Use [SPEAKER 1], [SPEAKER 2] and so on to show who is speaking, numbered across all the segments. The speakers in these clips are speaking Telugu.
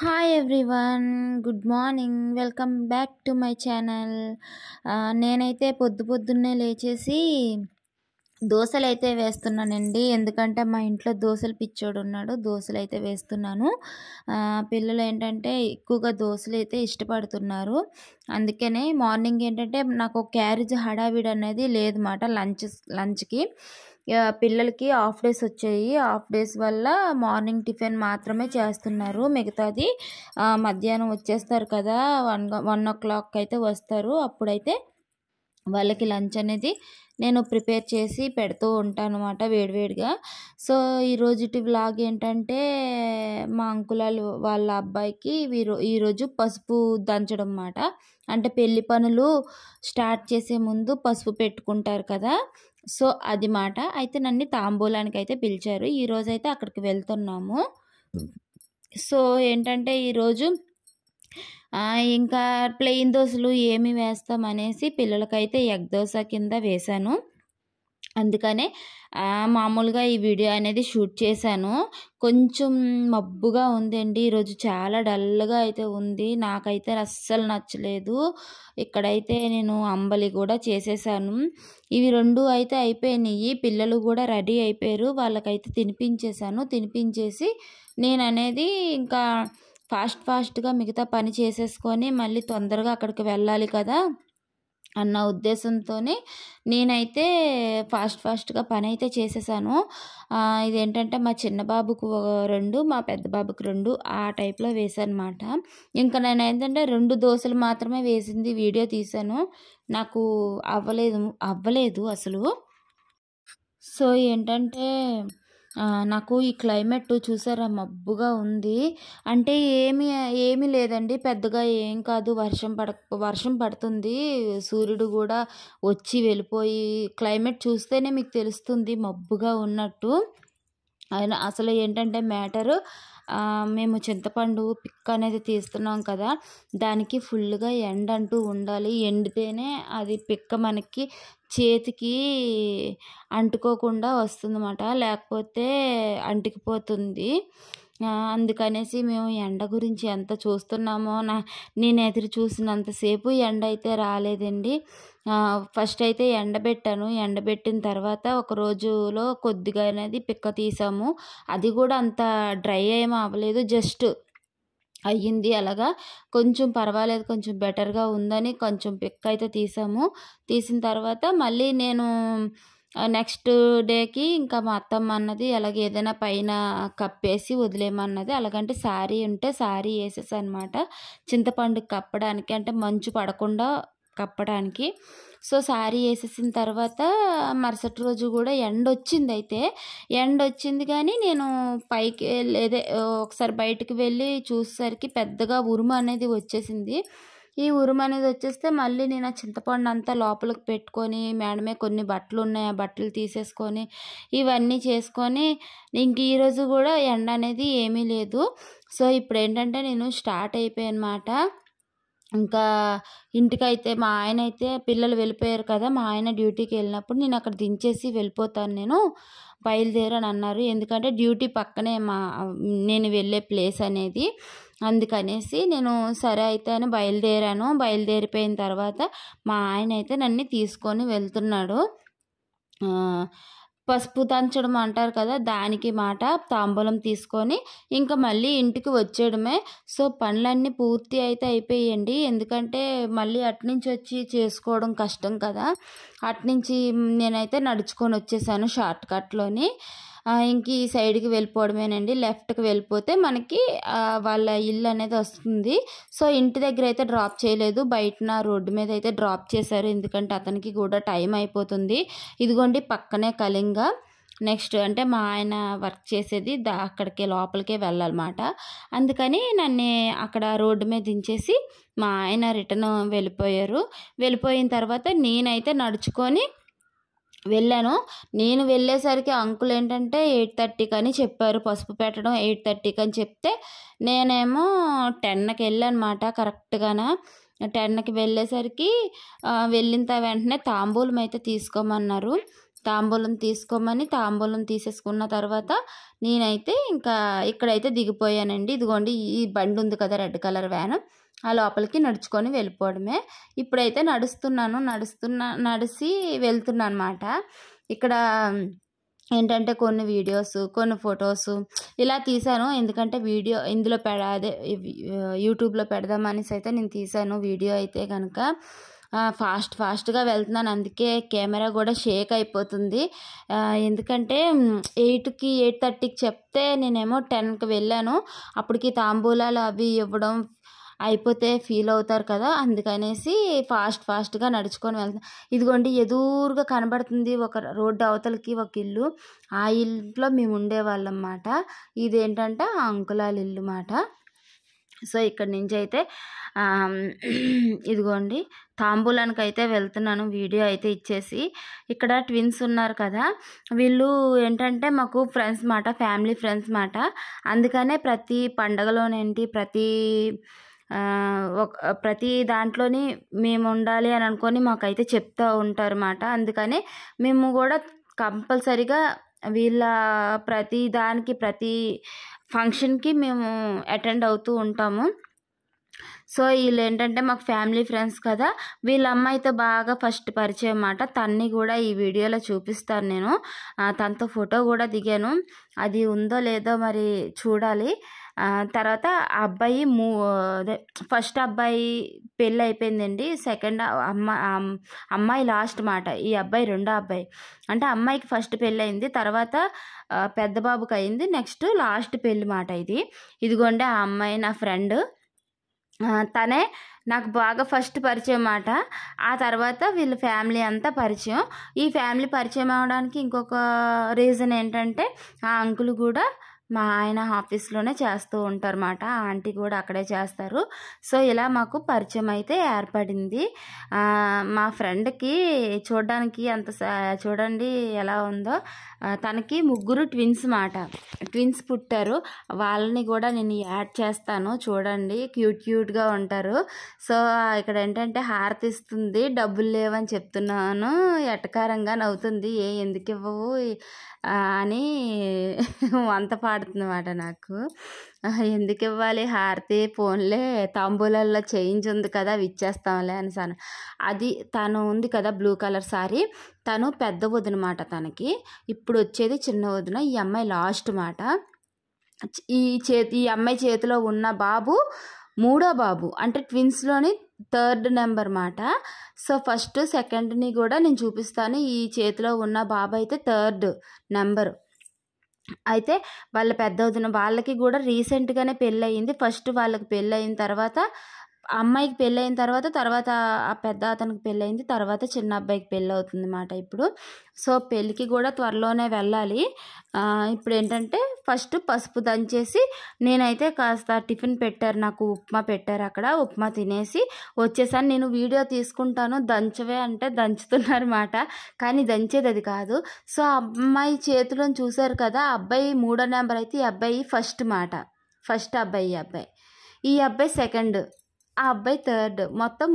[SPEAKER 1] Hi everyone good morning welcome back to my channel నేనైతే పొద్దు పొద్దున్నే లేచేసి దోశలు అయితే వేస్తున్నానండి ఎందుకంటే మా ఇంట్లో దోశలు పిచ్చోడు ఉన్నాడు దోశలు అయితే వేస్తున్నాను పిల్లలు ఏంటంటే ఎక్కువగా దోశలు అయితే ఇష్టపడుతున్నారు అందుకనే మార్నింగ్ ఏంటంటే నాకు క్యారేజ్ హడావిడి అనేది లేదన్నమాట లంచ్ లంచ్కి పిల్లలకి హాఫ్ డేస్ వచ్చాయి హాఫ్ డేస్ వల్ల మార్నింగ్ టిఫిన్ మాత్రమే చేస్తున్నారు మిగతాది మధ్యాహ్నం వచ్చేస్తారు కదా వన్ వన్ ఓ క్లాక్ అయితే వస్తారు అప్పుడైతే వాళ్ళకి లంచ్ అనేది నేను ప్రిపేర్ చేసి పెడుతూ ఉంటాను అనమాట వేడివేడిగా సో ఈరోజుటి వ్లాగ్ ఏంటంటే మా అంకులాలు వాళ్ళ అబ్బాయికి ఈరోజు పసుపు దంచడం అన్నమాట అంటే పెళ్లి పనులు స్టార్ట్ చేసే ముందు పసుపు పెట్టుకుంటారు కదా సో అది మాట అయితే నన్ను తాంబూలానికి అయితే పిలిచారు అయితే అక్కడికి వెళ్తున్నాము సో ఏంటంటే ఈరోజు ఇంకా ప్లెయిన్ దోశలు ఏమి వేస్తాం అనేసి పిల్లలకైతే ఎగ్ దోశ కింద వేశాను అందుకనే మామూలుగా ఈ వీడియో అనేది షూట్ చేశాను కొంచెం మబ్బుగా ఉందండి ఈరోజు చాలా డల్గా అయితే ఉంది నాకైతే అస్సలు నచ్చలేదు ఇక్కడైతే నేను అంబలి కూడా చేసేసాను ఇవి రెండు అయితే అయిపోయినాయి పిల్లలు కూడా రెడీ అయిపోయారు వాళ్ళకైతే తినిపించేశాను తినిపించేసి నేను అనేది ఇంకా ఫాస్ట్ ఫాస్ట్గా మిగతా పని చేసేసుకొని మళ్ళీ తొందరగా అక్కడికి వెళ్ళాలి కదా అన్న ఉద్దేశంతోనే నేనైతే ఫాస్ట్ ఫాస్ట్గా పని అయితే చేసేసాను ఇదేంటంటే మా చిన్న బాబుకు రెండు మా పెద్ద బాబుకు రెండు ఆ టైప్లో వేసానమాట ఇంకా నేను ఏంటంటే రెండు దోశలు మాత్రమే వేసింది వీడియో తీశాను నాకు అవ్వలేదు అవ్వలేదు అసలు సో ఏంటంటే నాకు ఈ క్లైమేట్ చూసారా మబ్బుగా ఉంది అంటే ఏమి ఏమీ లేదండి పెద్దగా ఏం కాదు వర్షం పడ వర్షం పడుతుంది సూర్యుడు కూడా వచ్చి వెళ్ళిపోయి క్లైమేట్ చూస్తేనే మీకు తెలుస్తుంది మబ్బుగా ఉన్నట్టు అయినా అసలు ఏంటంటే మ్యాటరు మేము చింతపండు పిక్ అనేది తీస్తున్నాం కదా దానికి ఫుల్గా ఎండ అంటూ ఉండాలి ఎండితేనే అది పిక్క మనకి చేతికి అంటుకోకుండా వస్తుందన్నమాట లేకపోతే అంటుకుపోతుంది అందుకనేసి మేము ఎండ గురించి ఎంత చూస్తున్నామో నా నేను ఎదురు చూసినంతసేపు ఎండ అయితే రాలేదండి ఫస్ట్ అయితే ఎండబెట్టాను ఎండబెట్టిన తర్వాత ఒక రోజులో కొద్దిగా అనేది పిక్క తీసాము అది కూడా అంత డ్రై ఏమీ అవ్వలేదు జస్ట్ అయ్యింది అలాగా కొంచెం పర్వాలేదు కొంచెం బెటర్గా ఉందని కొంచెం పిక్ అయితే తీసాము తీసిన తర్వాత మళ్ళీ నేను నెక్స్ట్ డేకి ఇంకా మా అత్తమ్మ అన్నది అలాగే ఏదైనా పైన కప్పేసి వదిలేయమన్నది అలాగంటే శారీ ఉంటే శారీ వేసేసి అనమాట చింతపండు కప్పడానికి అంటే మంచు పడకుండా కప్పడానికి సో శారీ వేసేసిన తర్వాత మరుసటి రోజు కూడా ఎండ వచ్చింది అయితే ఎండ వచ్చింది కానీ నేను పైకి లేదే ఒకసారి బయటకు వెళ్ళి చూసేసరికి పెద్దగా ఉరుము అనేది వచ్చేసింది ఈ ఉరుము అనేది వచ్చేస్తే మళ్ళీ నేను ఆ చింతపండు అంతా లోపలికి పెట్టుకొని మేడమే కొన్ని బట్టలు ఉన్నాయి ఆ బట్టలు తీసేసుకొని ఇవన్నీ చేసుకొని ఇంక ఈరోజు కూడా ఎండ అనేది ఏమీ లేదు సో ఇప్పుడు ఏంటంటే నేను స్టార్ట్ అయిపోయాను అనమాట ఇంకా ఇంటికైతే మా ఆయన అయితే పిల్లలు వెళ్ళిపోయారు కదా మా ఆయన డ్యూటీకి వెళ్ళినప్పుడు నేను అక్కడ దించేసి వెళ్ళిపోతాను నేను బయలుదేరని అన్నారు ఎందుకంటే డ్యూటీ పక్కనే మా నేను వెళ్ళే ప్లేస్ అనేది అందుకనేసి నేను సరే అయితే అని బయలుదేరాను బయలుదేరిపోయిన తర్వాత మా ఆయన అయితే నన్ను తీసుకొని వెళ్తున్నాడు పసుపు దంచడం అంటారు కదా దానికి మాట తాంబూలం తీసుకొని ఇంకా మళ్ళీ ఇంటికి వచ్చేయడమే సో పనులన్నీ పూర్తి అయితే అయిపోయండి ఎందుకంటే మళ్ళీ అట్నుంచి వచ్చి చేసుకోవడం కష్టం కదా అట్నుంచి నేనైతే నడుచుకొని వచ్చేసాను షార్ట్ కట్లోని ఇంక ఈ సైడ్కి వెళ్ళిపోవడమేనండి లెఫ్ట్కి వెళ్ళిపోతే మనకి వాళ్ళ ఇల్లు అనేది వస్తుంది సో ఇంటి దగ్గర అయితే డ్రాప్ చేయలేదు బయటన రోడ్డు మీద అయితే డ్రాప్ చేశారు ఎందుకంటే అతనికి కూడా టైం అయిపోతుంది ఇదిగోండి పక్కనే కళింగ నెక్స్ట్ అంటే మా ఆయన వర్క్ చేసేది దా అక్కడికి లోపలికే వెళ్ళాలన్నమాట అందుకని నన్ను అక్కడ రోడ్డు మీద దించేసి మా ఆయన రిటర్న్ వెళ్ళిపోయారు వెళ్ళిపోయిన తర్వాత నేనైతే నడుచుకొని వెళ్ళాను నేను వెళ్ళేసరికి అంకుల్ ఏంటంటే ఎయిట్ థర్టీకి అని చెప్పారు పసుపు పెట్టడం ఎయిట్ థర్టీకి అని చెప్తే నేనేమో టెన్కి వెళ్ళానమాట కరెక్ట్గానే టెన్కి వెళ్ళేసరికి వెళ్ళిన వెంటనే తాంబూలం అయితే తీసుకోమన్నారు తాంబూలం తీసుకోమని తాంబూలం తీసేసుకున్న తర్వాత నేనైతే ఇంకా ఇక్కడైతే దిగిపోయానండి ఇదిగోండి ఈ బండి ఉంది కదా రెడ్ కలర్ వ్యాన్ ఆ లోపలికి నడుచుకొని వెళ్ళిపోవడమే ఇప్పుడైతే నడుస్తున్నాను నడుస్తున్నా నడిచి వెళ్తున్నా అనమాట ఇక్కడ ఏంటంటే కొన్ని వీడియోస్ కొన్ని ఫొటోస్ ఇలా తీశాను ఎందుకంటే వీడియో ఇందులో పెడ అదే యూట్యూబ్లో పెడదాం అనేసి అయితే నేను తీశాను వీడియో అయితే కనుక ఫాస్ట్ ఫాస్ట్గా వెళ్తున్నాను అందుకే కెమెరా కూడా షేక్ అయిపోతుంది ఎందుకంటే ఎయిట్కి ఎయిట్ థర్టీకి చెప్తే నేనేమో టెన్కి వెళ్ళాను అప్పటికి తాంబూలాలు అవి ఇవ్వడం అయిపోతే ఫీల్ అవుతారు కదా అందుకనేసి ఫాస్ట్ ఫాస్ట్గా నడుచుకొని వెళ్తాం ఇదిగోండి ఎదురుగా కనబడుతుంది ఒక రోడ్డు అవతలకి ఒక ఇల్లు ఆ ఇంట్లో మేము ఉండేవాళ్ళం అన్నమాట ఇదేంటంటే ఆ అంకులాల ఇల్లు మాట సో ఇక్కడ నుంచి అయితే ఇదిగోండి తాంబూలానికి అయితే వెళ్తున్నాను వీడియో అయితే ఇచ్చేసి ఇక్కడ ట్విన్స్ ఉన్నారు కదా వీళ్ళు ఏంటంటే మాకు ఫ్రెండ్స్ మాట ఫ్యామిలీ ఫ్రెండ్స్ మాట అందుకనే ప్రతి పండగలోనేంటి ప్రతి ఒక ప్రతి దాంట్లోని మేము ఉండాలి అని అనుకొని మాకైతే చెప్తూ ఉంటారు అన్నమాట అందుకని మేము కూడా కంపల్సరిగా వీళ్ళ ప్రతి దానికి ప్రతి ఫంక్షన్కి మేము అటెండ్ అవుతూ ఉంటాము సో వీళ్ళు ఏంటంటే మాకు ఫ్యామిలీ ఫ్రెండ్స్ కదా వీళ్ళ అమ్మాయితో బాగా ఫస్ట్ పరిచయం అన్నమాట తన్ని కూడా ఈ వీడియోలో చూపిస్తాను నేను తనతో ఫోటో కూడా దిగాను అది ఉందో లేదో మరి చూడాలి తర్వాత ఆ అబ్బాయి మూ అదే ఫస్ట్ అబ్బాయి పెళ్ళి అయిపోయిందండి సెకండ్ అమ్మ అమ్మాయి లాస్ట్ మాట ఈ అబ్బాయి రెండో అబ్బాయి అంటే అమ్మాయికి ఫస్ట్ పెళ్ళి అయింది తర్వాత పెద్ద బాబుకి అయింది నెక్స్ట్ లాస్ట్ పెళ్ళి మాట ఇది ఇదిగోండి ఆ అమ్మాయి నా ఫ్రెండ్ తనే నాకు బాగా ఫస్ట్ పరిచయం మాట ఆ తర్వాత వీళ్ళ ఫ్యామిలీ అంతా పరిచయం ఈ ఫ్యామిలీ పరిచయం అవడానికి ఇంకొక రీజన్ ఏంటంటే ఆ అంకుల్ కూడా మా ఆయన ఆఫీస్లోనే చేస్తూ ఉంటారన్నమాట ఆంటీ కూడా అక్కడే చేస్తారు సో ఇలా మాకు పరిచయం అయితే ఏర్పడింది మా ఫ్రెండ్కి చూడడానికి అంత చూడండి ఎలా ఉందో తనకి ముగ్గురు ట్విన్స్ మాట ట్విన్స్ పుట్టారు వాళ్ళని కూడా నేను యాడ్ చేస్తాను చూడండి క్యూట్ క్యూట్గా ఉంటారు సో ఇక్కడ ఏంటంటే హారతి ఇస్తుంది డబ్బులు లేవని చెప్తున్నాను ఎటకారంగా నవ్వుతుంది ఏ ఎందుకు ఇవ్వవు అని వంత పాడుతుంది నాకు ఎందుకు ఇవ్వాలి హారతి ఫోన్లే తాంబూలల్లో చేంజ్ ఉంది కదా అవి ఇచ్చేస్తాంలే సార్ అది తను ఉంది కదా బ్లూ కలర్ సారీ తను పెద్ద వదిన మాట తనకి ఇప్పుడు వచ్చేది చిన్న వదిన ఈ అమ్మాయి లాస్ట్ మాట ఈ చేతి ఈ అమ్మాయి చేతిలో ఉన్న బాబు మూడో బాబు అంటే ట్విన్స్లోని థర్డ్ నెంబర్ మాట సో ఫస్ట్ సెకండ్ని కూడా నేను చూపిస్తాను ఈ చేతిలో ఉన్న బాబు అయితే థర్డ్ నెంబర్ అయితే వాళ్ళ పెద్ద వదిన వాళ్ళకి కూడా రీసెంట్గానే పెళ్ళి అయింది ఫస్ట్ వాళ్ళకి పెళ్ళి అయిన తర్వాత అమ్మాయికి పెళ్ళైన తర్వాత తర్వాత ఆ పెద్ద అతనికి పెళ్ళయింది తర్వాత చిన్న అబ్బాయికి పెళ్ళి అవుతుంది అన్నమాట ఇప్పుడు సో పెళ్ళికి కూడా త్వరలోనే వెళ్ళాలి ఇప్పుడు ఏంటంటే ఫస్ట్ పసుపు దంచేసి నేనైతే కాస్త టిఫిన్ పెట్టారు నాకు ఉప్మా పెట్టారు అక్కడ ఉప్మా తినేసి వచ్చేసాను నేను వీడియో తీసుకుంటాను దంచవే అంటే దంచుతున్నారన్నమాట కానీ దంచేది అది కాదు సో అమ్మాయి చేతులను చూశారు కదా అబ్బాయి మూడో నెంబర్ అయితే ఈ అబ్బాయి ఫస్ట్ మాట ఫస్ట్ అబ్బాయి ఈ అబ్బాయి ఈ అబ్బాయి second abai ter mata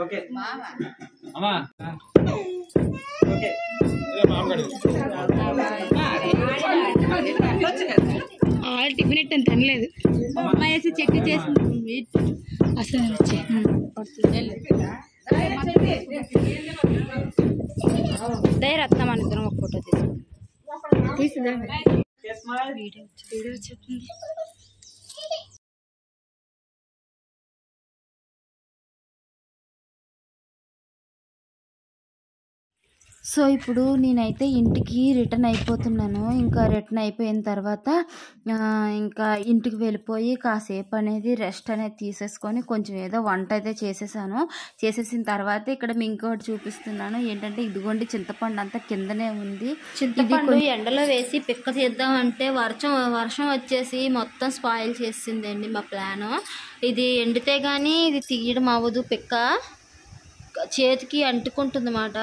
[SPEAKER 1] Oke. Okay. Mama. Mama. Oke. Okay. All tiffin ఎట్టని తినలేదు అమ్మాయి వేసి చెక్ చేసింది అసలు ధైర్య అని ఇద్దరం ఒక ఫోటో తీసుకుంటాం తీసుదా వీడియో వీడియో చెప్పింది సో ఇప్పుడు నేనైతే ఇంటికి రిటర్న్ అయిపోతున్నాను ఇంకా రిటర్న్ అయిపోయిన తర్వాత ఇంకా ఇంటికి వెళ్ళిపోయి కాసేపు అనేది రెస్ట్ అనేది తీసేసుకొని కొంచెం ఏదో వంట అయితే చేసేసాను చేసేసిన తర్వాత ఇక్కడ మీ ఇంకోటి చూపిస్తున్నాను ఏంటంటే ఇదిగోండి చింతపండు అంతా కిందనే ఉంది చింతపండు ఎండలో వేసి పిక్క తీద్దాం అంటే వర్షం వర్షం వచ్చేసి మొత్తం స్పాయిల్ చేసిందండి మా ప్లాను ఇది ఎండితే కానీ ఇది తీయడం అవ్వదు పిక్క చేతికి అంటుకుంటుంది అన్నమాట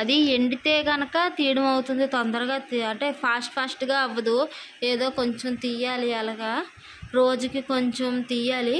[SPEAKER 1] అది ఎండితే కనుక తీయడం అవుతుంది తొందరగా అంటే ఫాస్ట్ ఫాస్ట్గా అవ్వదు ఏదో కొంచెం తీయాలి అలాగా రోజుకి కొంచెం తీయాలి